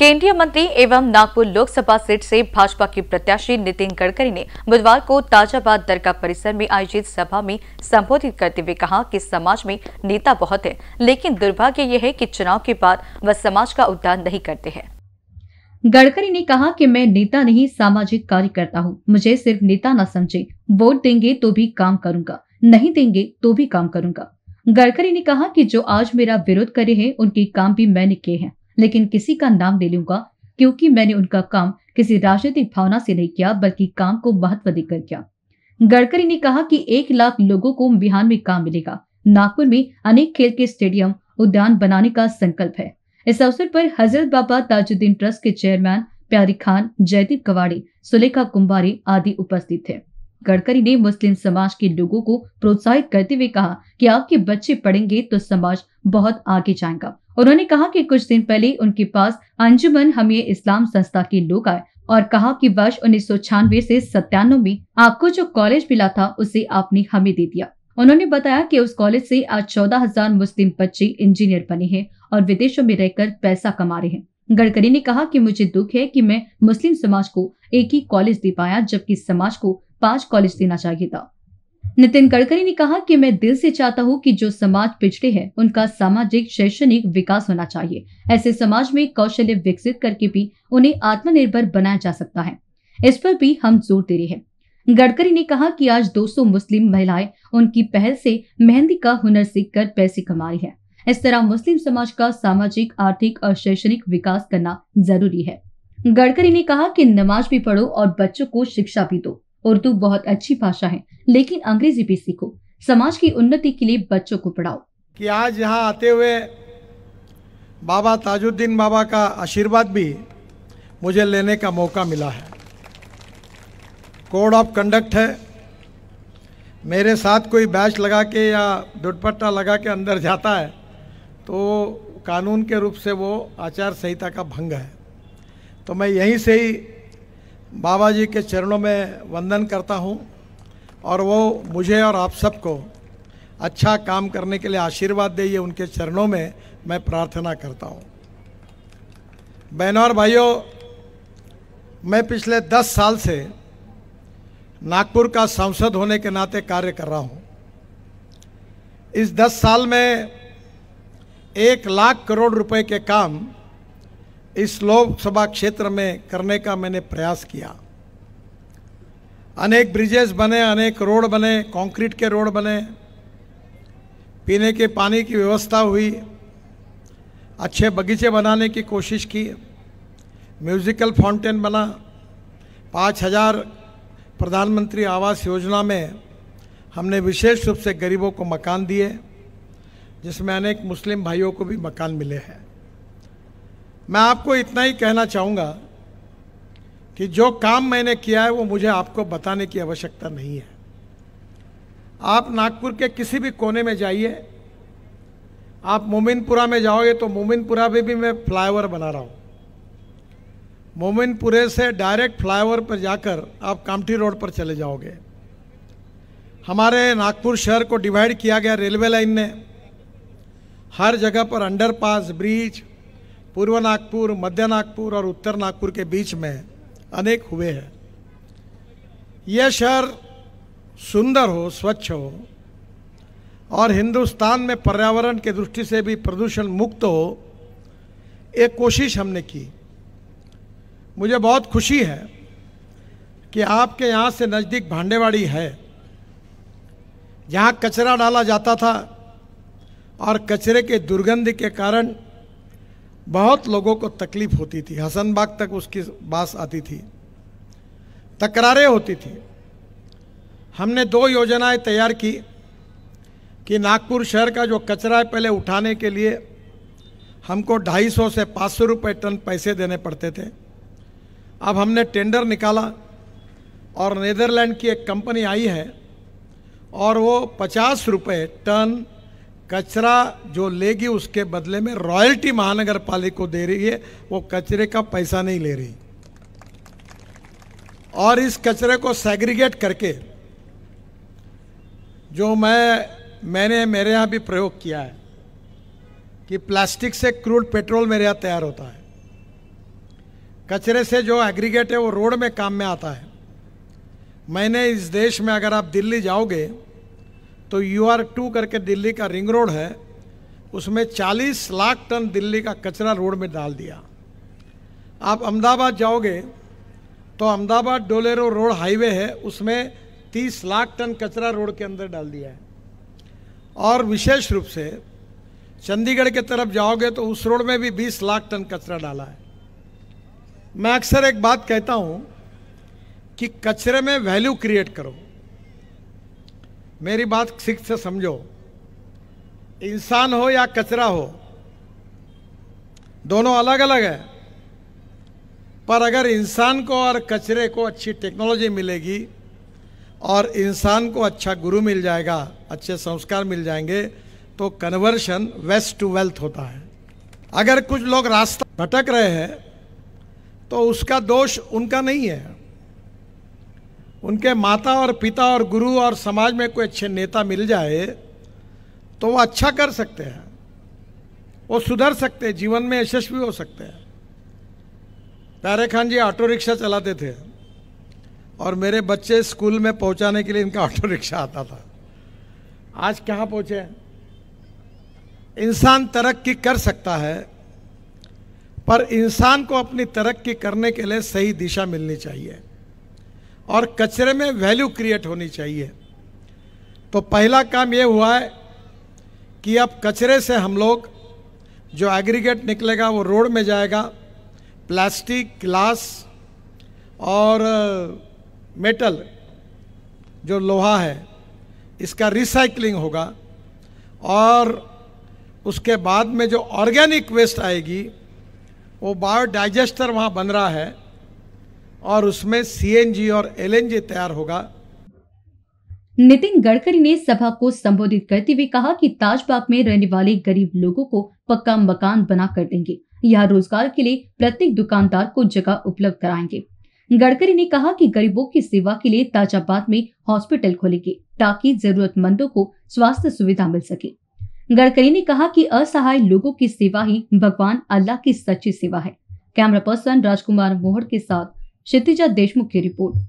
केंद्रीय मंत्री एवं नागपुर लोकसभा सीट से भाजपा के प्रत्याशी नितिन गडकरी ने बुधवार को ताजाबाद दरगाह परिसर में आयोजित सभा में संबोधित करते हुए कहा कि समाज में नेता बहुत है लेकिन दुर्भाग्य यह है कि चुनाव के बाद वह समाज का उद्धार नहीं करते हैं गडकरी ने कहा कि मैं नेता नहीं सामाजिक कार्यकर्ता हूँ मुझे सिर्फ नेता न समझे वोट देंगे तो भी काम करूंगा नहीं देंगे तो भी काम करूंगा गडकरी ने कहा कि जो आज मेरा विरोध करे हैं उनके काम भी मैंने किए हैं लेकिन किसी का नाम ले लूंगा क्योंकि मैंने उनका काम किसी राजनीतिक भावना से नहीं किया बल्कि काम को महत्व देकर किया गडकरी ने कहा कि एक लाख लोगों को बिहार में काम मिलेगा नागपुर में अनेक खेल के स्टेडियम उद्यान बनाने का संकल्प है इस अवसर पर हजरत बाबा ताजुद्दीन ट्रस्ट के चेयरमैन प्यारी खान जयदीप कवाड़ी सुलेखा कुंभारी आदि उपस्थित थे गडकरी ने मुस्लिम समाज के लोगों को प्रोत्साहित करते हुए कहा कि आपके बच्चे पढ़ेंगे तो समाज बहुत आगे जाएगा उन्होंने कहा कि कुछ दिन पहले उनके पास अंजुमन हमें इस्लाम संस्था के लोग आए और कहा कि वर्ष उन्नीस सौ छियानवे से सत्तानवे में आपको जो कॉलेज मिला था उसे आपने हमें दे दिया उन्होंने बताया कि उस कॉलेज से आज चौदह हजार मुस्लिम बच्चे इंजीनियर बने हैं और विदेशों में रहकर पैसा कमा रहे हैं गडकरी ने कहा कि मुझे दुख है कि मैं मुस्लिम समाज को एक ही कॉलेज दे पाया जबकि समाज को पांच कॉलेज देना चाहिए था नितिन गडकरी ने कहा कि मैं दिल से चाहता हूं कि जो समाज पिछड़े हैं उनका सामाजिक शैक्षणिक विकास होना चाहिए ऐसे समाज में कौशल्य विकसित करके भी उन्हें आत्मनिर्भर बनाया जा सकता है इस पर भी हम जोर दे रहे हैं गडकरी ने कहा कि आज 200 मुस्लिम महिलाएं उनकी पहल से मेहंदी का हुनर सीख कर पैसे कमा रही है इस तरह मुस्लिम समाज का सामाजिक आर्थिक और शैक्षणिक विकास करना जरूरी है गडकरी ने कहा कि नमाज भी पढ़ो और बच्चों को शिक्षा भी दो उर्दू बहुत अच्छी भाषा है लेकिन अंग्रेजी भी सीखो समाज की उन्नति के लिए बच्चों को पढ़ाओ कि आज यहाँ आते हुए बाबा ताजुद्दीन बाबा का आशीर्वाद भी मुझे लेने का मौका मिला है कोड ऑफ कंडक्ट है मेरे साथ कोई बैच लगा के या दुटपट्टा लगा के अंदर जाता है तो कानून के रूप से वो आचार संहिता का भंग है तो मैं यहीं से ही बाबा जी के चरणों में वंदन करता हूँ और वो मुझे और आप सबको अच्छा काम करने के लिए आशीर्वाद दे ये उनके चरणों में मैं प्रार्थना करता हूँ बहनों और भाइयों मैं पिछले दस साल से नागपुर का सांसद होने के नाते कार्य कर रहा हूँ इस दस साल में एक लाख करोड़ रुपए के काम इस लोकसभा क्षेत्र में करने का मैंने प्रयास किया अनेक ब्रिजेस बने अनेक रोड बने कंक्रीट के रोड बने पीने के पानी की व्यवस्था हुई अच्छे बगीचे बनाने की कोशिश की म्यूज़िकल फाउंटेन बना पाँच हज़ार प्रधानमंत्री आवास योजना में हमने विशेष रूप से गरीबों को मकान दिए जिसमें अनेक मुस्लिम भाइयों को भी मकान मिले हैं मैं आपको इतना ही कहना चाहूँगा कि जो काम मैंने किया है वो मुझे आपको बताने की आवश्यकता नहीं है आप नागपुर के किसी भी कोने में जाइए आप मोमिनपुरा में जाओगे तो मोमिनपुरा में भी मैं फ्लाईओवर बना रहा हूँ मोमिनपुरे से डायरेक्ट फ्लाईओवर पर जाकर आप कामठी रोड पर चले जाओगे हमारे नागपुर शहर को डिवाइड किया गया रेलवे लाइन ने हर जगह पर अंडरपास ब्रिज पूर्व नागपुर मध्य नागपुर और उत्तर नागपुर के बीच में अनेक हुए हैं यह शहर सुंदर हो स्वच्छ हो और हिंदुस्तान में पर्यावरण के दृष्टि से भी प्रदूषण मुक्त हो एक कोशिश हमने की मुझे बहुत खुशी है कि आपके यहाँ से नज़दीक भांडेवाड़ी है जहाँ कचरा डाला जाता था और कचरे के दुर्गंध के कारण बहुत लोगों को तकलीफ होती थी हसनबाग तक उसकी बास आती थी तकरारें होती थी हमने दो योजनाएं तैयार की कि नागपुर शहर का जो कचरा है पहले उठाने के लिए हमको 250 से 500 रुपए टन पैसे देने पड़ते थे अब हमने टेंडर निकाला और नीदरलैंड की एक कंपनी आई है और वो 50 रुपए टन कचरा जो लेगी उसके बदले में रॉयल्टी महानगर पालिका को दे रही है वो कचरे का पैसा नहीं ले रही और इस कचरे को सेग्रीगेट करके जो मैं मैंने मेरे यहाँ भी प्रयोग किया है कि प्लास्टिक से क्रूड पेट्रोल मेरे यहाँ तैयार होता है कचरे से जो एग्रीगेट है वो रोड में काम में आता है मैंने इस देश में अगर आप दिल्ली जाओगे तो यू आर टू करके दिल्ली का रिंग रोड है उसमें 40 लाख टन दिल्ली का कचरा रोड में डाल दिया आप अहमदाबाद जाओगे तो अहमदाबाद डोलेरो रोड हाईवे है उसमें 30 लाख टन कचरा रोड के अंदर डाल दिया है और विशेष रूप से चंडीगढ़ के तरफ जाओगे तो उस रोड में भी 20 लाख टन कचरा डाला है मैं अक्सर एक बात कहता हूँ कि कचरे में वैल्यू क्रिएट करो मेरी बात सिख से समझो इंसान हो या कचरा हो दोनों अलग अलग है पर अगर इंसान को और कचरे को अच्छी टेक्नोलॉजी मिलेगी और इंसान को अच्छा गुरु मिल जाएगा अच्छे संस्कार मिल जाएंगे तो कन्वर्शन वेस्ट टू वेल्थ होता है अगर कुछ लोग रास्ता भटक रहे हैं तो उसका दोष उनका नहीं है उनके माता और पिता और गुरु और समाज में कोई अच्छे नेता मिल जाए तो वो अच्छा कर सकते हैं वो सुधर सकते हैं जीवन में यशस्वी हो सकते हैं प्यारे खान जी ऑटो रिक्शा चलाते थे और मेरे बच्चे स्कूल में पहुंचाने के लिए इनका ऑटो रिक्शा आता था आज कहाँ पहुँचे इंसान तरक्की कर सकता है पर इंसान को अपनी तरक्की करने के लिए सही दिशा मिलनी चाहिए और कचरे में वैल्यू क्रिएट होनी चाहिए तो पहला काम ये हुआ है कि अब कचरे से हम लोग जो एग्रीगेट निकलेगा वो रोड में जाएगा प्लास्टिक ग्लास और मेटल uh, जो लोहा है इसका रिसाइकलिंग होगा और उसके बाद में जो ऑर्गेनिक वेस्ट आएगी वो बायोडाइजेस्टर वहाँ बन रहा है और उसमें सी और एल तैयार होगा नितिन गडकरी ने सभा को संबोधित करते हुए कहा कि ताजबाग में रहने वाले गरीब लोगों को पक्का मकान बना कर देंगे यहाँ रोजगार के लिए प्रत्येक दुकानदार को जगह उपलब्ध कराएंगे गडकरी ने कहा कि गरीबों की सेवा के लिए ताजाबाद में हॉस्पिटल खोलेंगे ताकि जरूरतमंदों को स्वास्थ्य सुविधा मिल सके गडकरी ने कहा कि असहाय लोगों की सेवा ही भगवान अल्लाह की सच्ची सेवा है कैमरा पर्सन राजकुमार मोहर के साथ क्षितिजा देशमुख की रिपोर्ट